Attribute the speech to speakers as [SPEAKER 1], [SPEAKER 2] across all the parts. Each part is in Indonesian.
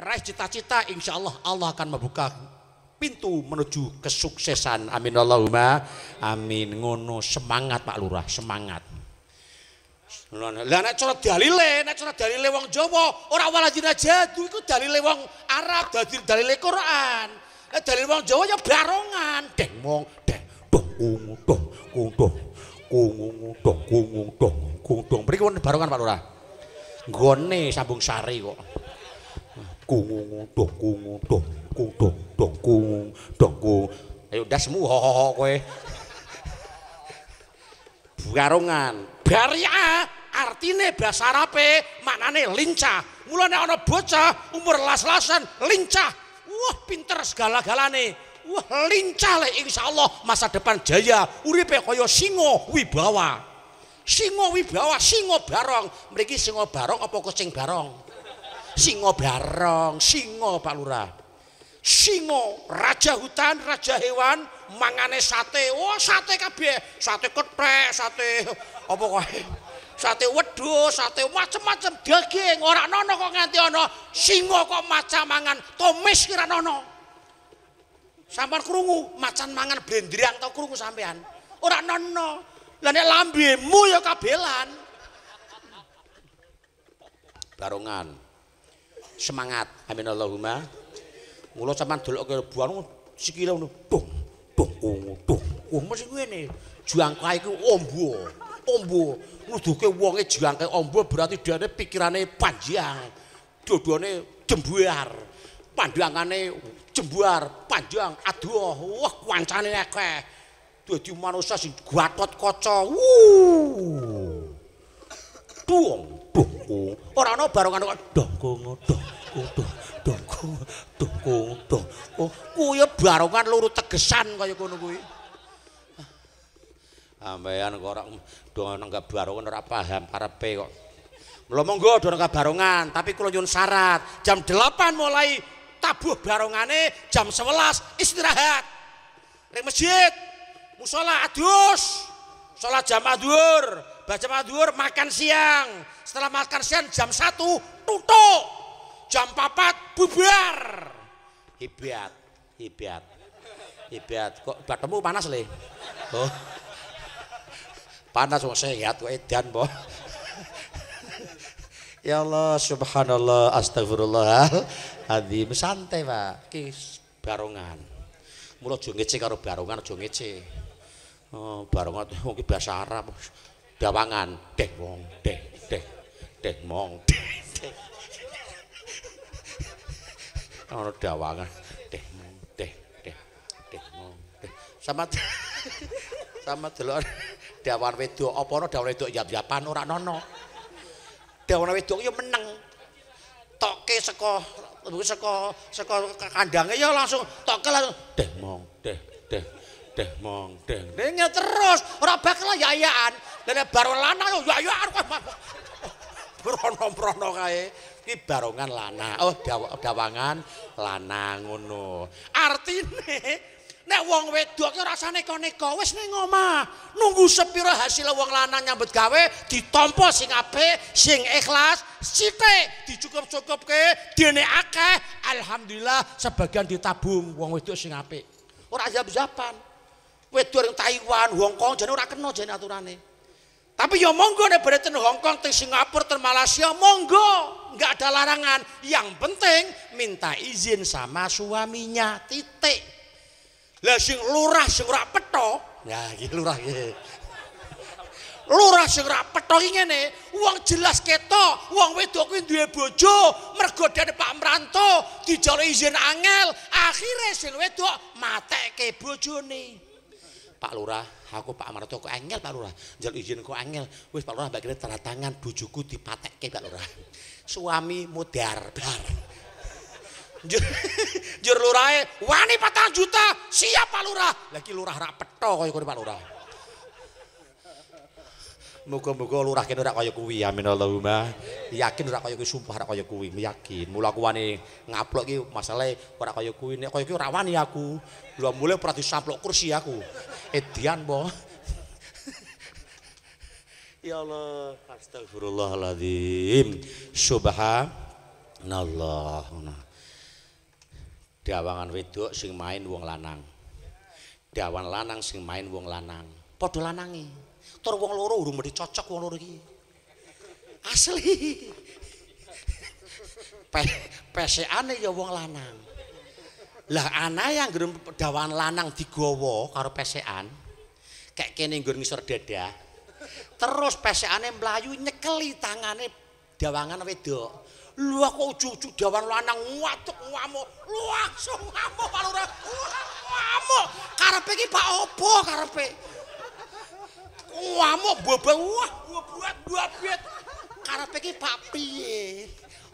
[SPEAKER 1] meraih cita-cita, insya Allah Allah akan membuka pintu menuju kesuksesan. Amin Allahumma. Amin. Ngono semangat Pak Lurah, semangat. Lah nek cara dalile, nek cara dalile wong Jawa, ora waladina jadu iku dalile wong Arab, dadi dalile Quran. Nek dalile wong Jawa ya barongan, deng mong deng dong ungu dong kung kungung dong kung dong kundung. Mriki barongan Pak Lurah. goni sambung sari kok. kungu dong kungu dong kung dong dong kungu dong kungu ayo udah semua ho ho ho kowe barongan baria artine bahasa arabe maknane lincah mulane ana bocah umur las-lasan lincah wah pinter segala-galane wah lincah lek insyaallah masa depan jaya uripe kaya singa wibawa singa wibawa singa barong mriki singa barong apa kucing barong Singo bareng singo Pak Singo, raja hutan raja hewan mangane sate wah oh, sate kabeh sate keprek sate apa kae sate wedhus sate macem-macem daging ora ana kok nganti ana Singo kok macem mangan tomis kira ana sampean krungu macan mangan blendrang tau krungu sampean ora ana lah nek lambemu ya kabelan barongan semangat amin Allahumma mulo sampean delokke buan sikile ngono bung bung ungu bung oh mesti ngene juang kae iku ombo ombo nuduhke wonge juang ombo berarti dene pikirane panjang dodone jembuar pandangane jembuar panjang aduh wah kuancane akeh dadi manusia sing gatot kaca wuh tuong dongku. Ora ana barongan kok dongku dongku dongku dongku dongku. Oh, kuwi ya barongan luru tegesan kaya ngono kuwi. Ah. Ambean kok ora dongane gak barongan ora paham parepe kok. Mula monggo dono kabarongan, tapi kula nyuwun syarat, jam 8 mulai tabuh barongane, jam 11 istirahat. Ring masjid, musola adus, sholat jamaah dhuwur, baca duhur makan siang. Setelah makan siang jam satu tutup. Jam 4 bubar. Hebat, hebat. Hebat. Kok batemu panas leh Oh. Panas mau sehat kok edan, boh. Ya Allah, subhanallah, astagfirullah. Azim santai, Pak. Ki barongan. Mulut jongece karo barongan, jongece Oh, barongan mungkin bahasa Arab. dawangan deh wong deh deh deh mong deh deh ana dawangan deh mong deh deh deh mong deh sama sama delok dawan wedok apa no dawan wedok yap-yapan ora nono dawan wedok yo meneng toke seko, seko saka kandange yo langsung toke langsung deh mong deh deh deh mong deh ning terus ora bakal yayaan Dene barong lanang yo ya, yo ya, prono-prono kae. Ki barongan lanang. Oh dawangan lanang ngono. Artine nek wong wedok ki rasane neko-neko wis ning omah. Nunggu sepira hasil wong lanang nyambut gawe ditampa sing apik, sing ikhlas, sithik dicukup-cukupke, dene akeh. Alhamdulillah sebagian ditabung wong wedok sing apik. Ora zap-zapan. Wedok ing Taiwan, Hong Kong jane ora kena jane aturane. Tapi ya monggo nih berarti Hong Kong, Singapura, di Malaysia monggo, nggak ada larangan. Yang penting minta izin sama suaminya. Titik. Lah sing lurah sing ora peto, ya nah, iki lurah iki. Lurah sing ora peto iki ngene, wong jelas keto, uang wedok kuwi duwe bojo, mergo dene Pak Meranto dijaluk izin angel, akhirnya sing wedok matekke nih. Pak Lurah, aku Pak Amarto kok angel Pak Lurah. Jal izin kok angel. Wis Pak Lurah bakile tanda tangan patek ke Pak Lurah. Suami mudar dar, Jur, jur Lurah, wani 4 juta, siap Pak Lurah. Lagi lurah rapet petho kaya Pak Lurah. Muga-muga lurahke ora kaya kuwi. Amin Allahumma. Yakin ora kaya kuwi, sumpah ora kaya kuwi, yakin. Mula aku wani ngaplok ki masalahe ora kaya kuwi. Nek kaya kuwi ora wani aku. Lha mulai ora disamplok kursi aku. Edian po. ya Allah, astagfirullahaladzim. Subhanallah. Dawangan wedok sing main wong lanang. Dawan lanang sing main wong lanang. Padha lanange tur wong loro urung mesti cocok wong loro iki asli Pe peseane ya wong lanang lah ana yang gerem dawan lanang digowo karo pesean kayak kene nggur ngisor dada terus peseane mlayu nyekeli tangane dawangan wedok lu aku ucu-ucu dawan lanang watuk ngamuk langsung ngamuk karo ora ngamuk karepe iki pak opo karepe Wamu bobong wah, buat dua piet. Karena pergi papi ye.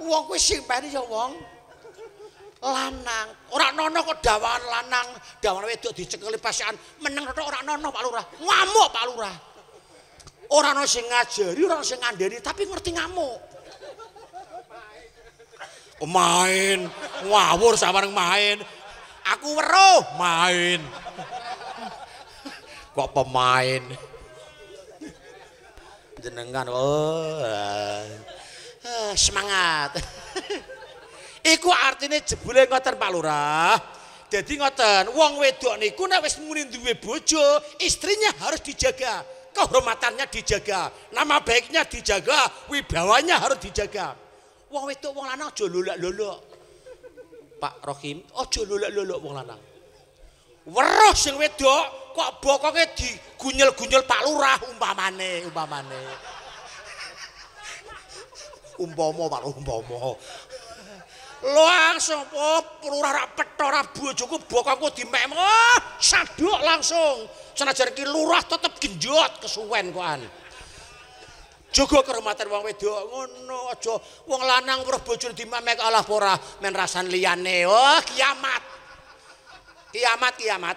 [SPEAKER 1] Wong gue sih pergi ya wong. Lanang, orang nono kok dawan lanang, dawan wedo dicekeli pasian, meneng rotok orang nono Pak Lurah, ngamuk Pak Lurah. Orang nono sing ngajari, orang sing ngandari, tapi ngerti ngamuk. Main, ngawur sama yang main, aku weruh main. Kok pemain? jenengan oh eh, eh, semangat iku artinya jebule ngoten Pak Lurah jadi ngoten wong wedok niku nek wis muni duwe bojo istrinya harus dijaga kehormatannya dijaga nama baiknya dijaga wibawanya harus dijaga wong wedok wong lanang aja lolok-lolok Pak Rohim aja lolok-lolok wong lanang weruh sing wedok kok bokonge digunyel-gunyel Pak Lurah umpamane, umpamane. Umpama Pak umpama. Langsung po Lurah ra petho ra bojoku bokongku dimekmu ah, saduk langsung. Senajan iki Lurah tetep genjot kesuwen kok an. Jogo kehormatan wong wedo. ngono aja wong lanang weruh bojone dimamek Allah ora men rasane liyane. Oh kiamat. Kiamat kiamat.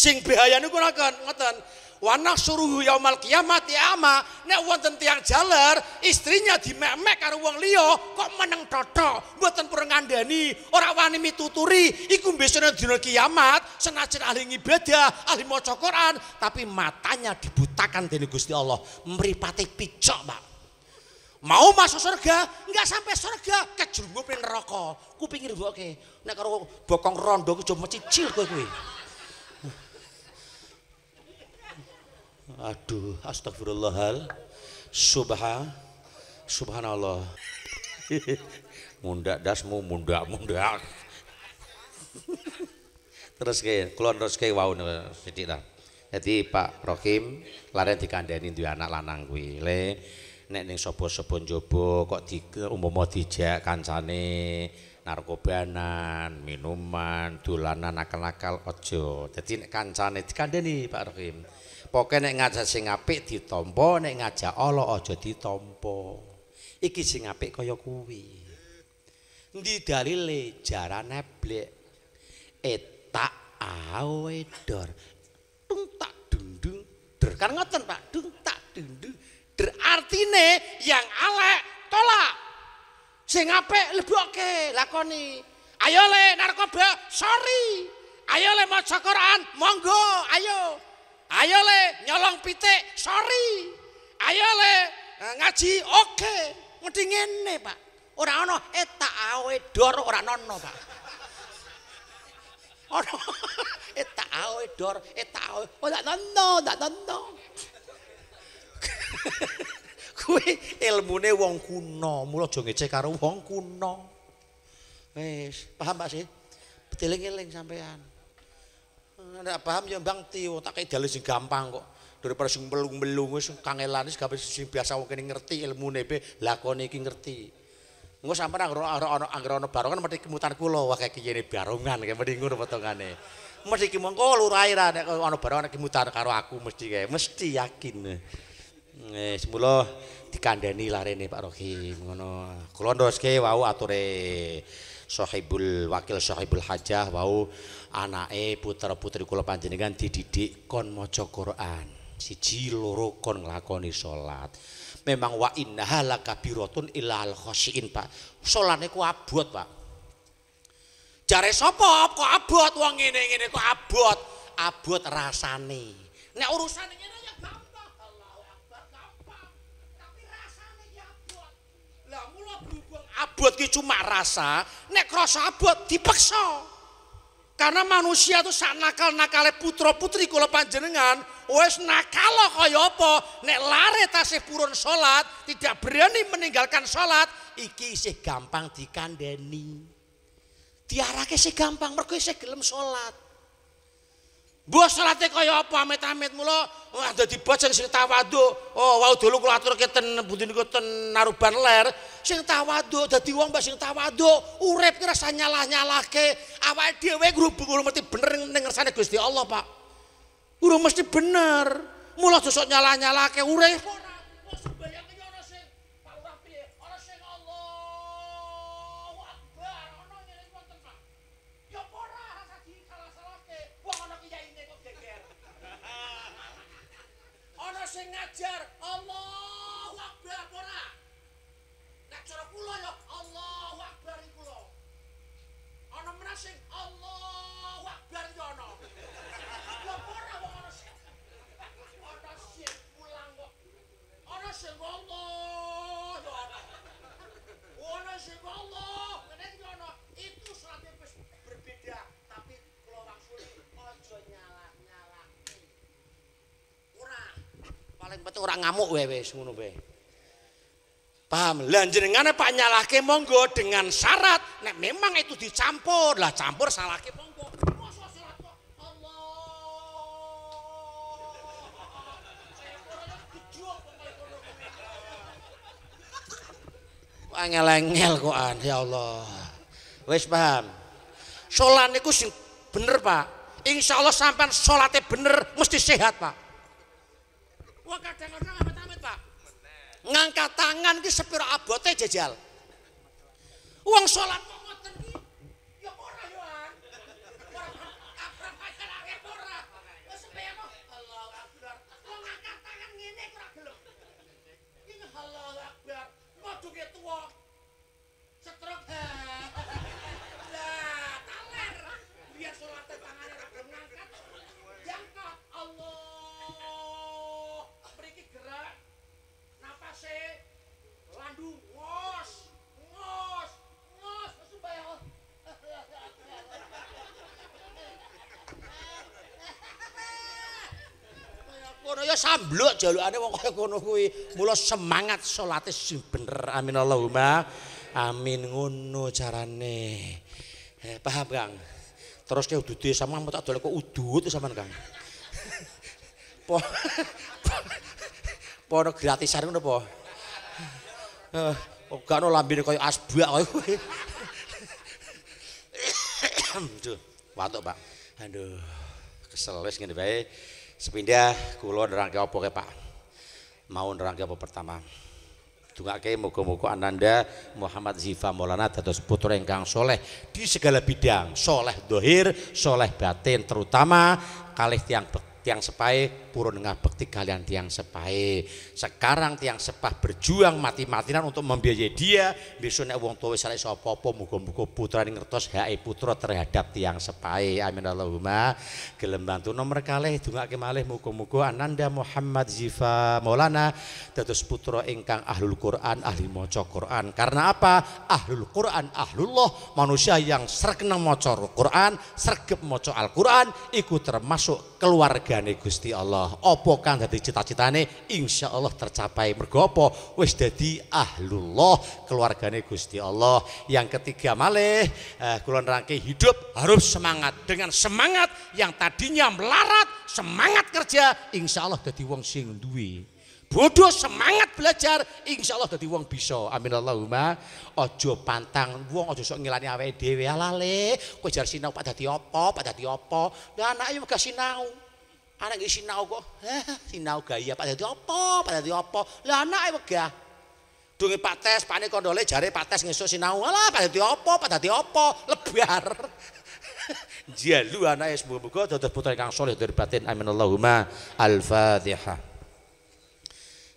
[SPEAKER 1] Sing bahaya niku nakon, ngoten. Wanak suruhu yaumal kiamat ya ama nek wonten tiang jaler istrinya mek-mek karo wong liya kok meneng toto? mboten purun ngandani ora wani mituturi iku besok dina kiamat senajan ahli ibadah ahli maca Quran tapi matanya dibutakan dari Gusti Allah mripate picok Pak mau masuk surga enggak sampai surga kejerumus neraka kuping oke. nek karo bokong rondo ku aja mecicil kowe Aduh, astagfirullahal. Subha, subhanallah. mundak dasmu, mundak, munda. terus ke, kulon terus ke wow sedih lah. Jadi Pak Rohim, laren dikandani dua anak lanang gue Le nek neng sobo sobo njaba kok di mau dijak kancane narkobanan, minuman, dulanan nakal-nakal ojo. Jadi nek kancane dikandani Pak Rohim. pokoknya nek ngajak sing apik ditampa nek ngajak Allah aja ditampa iki sing apik kaya kuwi endi dalile jarane blek etak awe dor tung tak dundung der kan ngoten Pak dung tak dundung der artine yang ala tolak sing apik lebokke lakoni ayo le narkoba sorry ayo le maca Quran monggo ayo. Ayo le nyolong pitik, sorry. Ayo le eh, ngaji, oke. Okay. Mending ngene, Pak. Ora ana eta eh, awe dor ora nono, Pak. Ora eta eh, awe dor, eta awe. Ora oh, nono, ora nono. Kuwi ilmune wong kuno, mulo aja ngece karo wong kuno. Wis, paham Pak sih? Beteling-eling sampean. Nek paham ya bang, Tiwo, tak kei dalih sing gampang kok. Daripada sing melung-melung wis kangelan wis gawe biasa wong kene ngerti ilmune be lakone iki ngerti. Engko sampean anggere ana barongan mesti kemutan kula wae kaya kiyene barongan kaya mesti ngono potongane. Mesti ki mongko lurah ira nek ana barongan kemutan karo aku mesti kaya mesti yakin. Eh semula dikandani larene Pak Rohim ngono. Kula ndoske wau ature. sahibul wakil sahibul hajah wau anake putra-putri kula panjenengan dididik kon maca Quran. Siji loro kon nglakoni salat. Memang wa innaha lakabiratun ilal khosyiin, Pak. Salane ku abot, Pak. Jare sapa kok abot wong ngene-ngene kok abot? Abot rasane. Nek urusane ngene cuma rasa, nek krasa abot Karena manusia itu sak nakal-nakale putra-putri kula panjenengan, wes nakal kaya apa, nek lare tasih purun salat, tidak berani meninggalkan salat, iki isih gampang dikandani. Diarake sih gampang mergo isih gelem salat. Buah sholatnya kaya apa amit-amit mulo oh, Wah jadi bocen sing tawadu Oh wau dulu kula atur ten Budin ku ten naruban ler Sing tawadu jadi wong mbak sing tawadu Urep kira rasa nyalah-nyalah ke Awal dewe grubu Kurang mesti bener ngeresannya gusti Allah pak Kurang mesti bener Mulo dosok nyalah-nyalah ke Urep sing ngajar Allah Akbar ora. Nek cara kula yo penting orang ngamuk wae semuanya ngono Paham? Lanjut dengan Pak nyalake monggo dengan syarat nek memang itu dicampur. Lah campur salahke monggo. ngel-ngel kok an ya Allah. Wis paham? Solan niku sing bener, Pak. Insya Allah sampean sholatnya bener mesti sehat, Pak. Wah kadang orang amit-amit pak. Ngangkat tangan ki sepira abote jajal. Uang sholat kok sambluk jalukane wong kaya ngono kuwi. Mula semangat salate sing bener. Amin Allahumma. Amin ngono carane. Eh, paham Kang? Terus kayak udut ya, sama mau tak dolek kok udut sama Kang. po, po, po gratisan ngono po. Oh, gak ono lambene kaya asbak kaya kuwi. Duh, watuk, Pak. Aduh, kesel wis ngene bae sepindah kulo nerangke apa ke Pak mau nerangke apa pertama ke muga-muga Ananda Muhammad Ziva Maulana dados putra ingkang soleh di segala bidang soleh dohir soleh batin terutama kalih tiang tiang sepai purun bekti kalian tiang sepai sekarang tiang sepah berjuang mati-matian untuk membiayai dia besok nek wong tuwa so popo apa muga putra ini ngertos hae putra terhadap tiang sepai amin Allahumma gelem bantu nomor kalih dongake kemalih muga-muga Ananda Muhammad Zifa Maulana Terus putra engkang ahlul Quran ahli maca Quran karena apa ahlul Quran ahlullah manusia yang sregep maca Quran sergep maca Al-Quran ikut termasuk keluargane Gusti Allah. Apa kang dadi cita-citane insya Allah tercapai. bergopoh apa? Wis dadi ahlullah, keluargane Gusti Allah. Yang ketiga malih, eh, kulon rangke hidup harus semangat. Dengan semangat yang tadinya melarat, semangat kerja insya Allah jadi wong sing duit bodoh semangat belajar insya Allah jadi wong bisa amin Allahumma ojo pantang wong ojo sok ngilani awe dhewe alale kue jari sinau pak dadi pada pak opo dan lah anake mega sinau anak iki sinau kok eh, sinau gaya pak dadi opo pak dadi apa lah anake wegah dungi pak tes kondole jari pak tes ngesuk sinau alah pada tiopo, pada pak dadi Opo, lebar jalu anake semoga-moga dados putra kang soleh dari batin amin Allahumma al-fatihah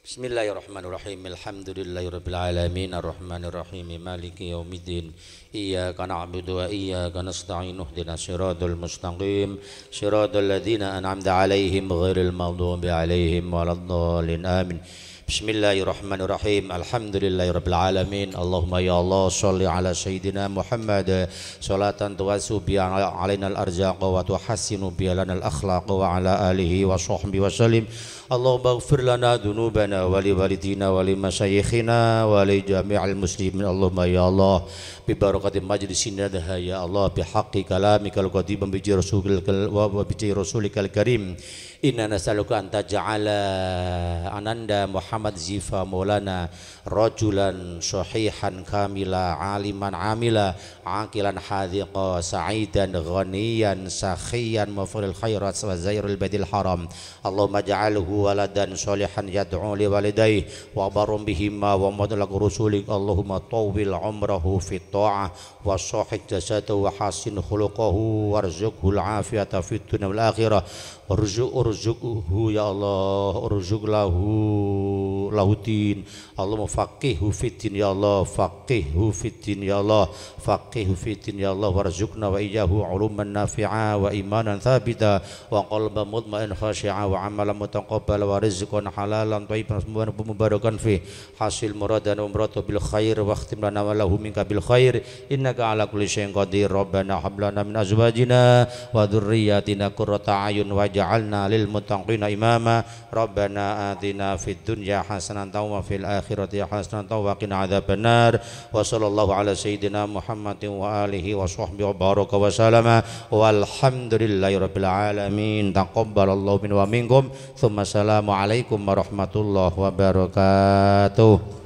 [SPEAKER 1] Bismillahirrahmanirrahim. Alhamdulillahirabbil alamin arrahmanir rahim maliki yaumiddin. Iyyaka na'budu wa iyyaka nasta'in. Ihdinas siratal mustaqim. Siratal ladzina an'amta 'alaihim ghairil maghdubi 'alaihim waladdallin. Amin. Bismillahirrahmanirrahim. Alhamdulillahirabbil alamin. Allahumma ya Allah shalli ala sayidina Muhammad salatan tuwasu bi alaina al arzaq wa tuhassinu bi lana al akhlaq wa ala alihi wa sahbihi wa sallim. Allah bafir lana dunubana wali walidina wali masyayikhina wali jami'al muslimin Allah ma ya Allah bi barakati majlis inadha ya Allah bi haqqi kalami kal qadiban bi jirasul kal wa bi jirasul kal karim inna nasaluka anta ja'ala ananda muhammad zifa maulana rajulan shahihan kamila aliman amila Angkilan hadhiqa sa'idan ghaniyan sakhiyan mafuril khairat wa zairul badil haram Allah ma ja'alhu ولدا صالحا يدعو لوالديه وبر بهما ومدلق رسولك اللهم طول عمره في الطاعة وصحح جسده وحسن خلقه وارزقه العافية في الدنيا والآخرة وارزقه يا الله ارزق له lautin Allahumma faqih hufidin ya Allah faqih hufidin ya Allah faqih hufidin ya Allah warzukna wa iyyahu uluman nafi'a wa imanan thabita wa qalba mudmain khashi'a wa amalan mutaqabbala wa rizqan halalan thayyiban mubarakan fi hasil muradan umratu bil khair wa akhtim lana wa minka bil khair innaka ala kulli syai'in qadir rabbana hab lana min azwajina wa dhurriyyatina qurrata ayun waj'alna lil muttaqina imama rabbana atina fid dunya hasanatan wa fil akhirati hasanatan wa qina adzabannar wa sallallahu ala sayyidina Muhammadin wa alihi wa sahbihi wa baraka wa salama walhamdulillahi rabbil alamin taqabbalallahu min wa minkum thumma assalamu alaikum warahmatullahi wabarakatuh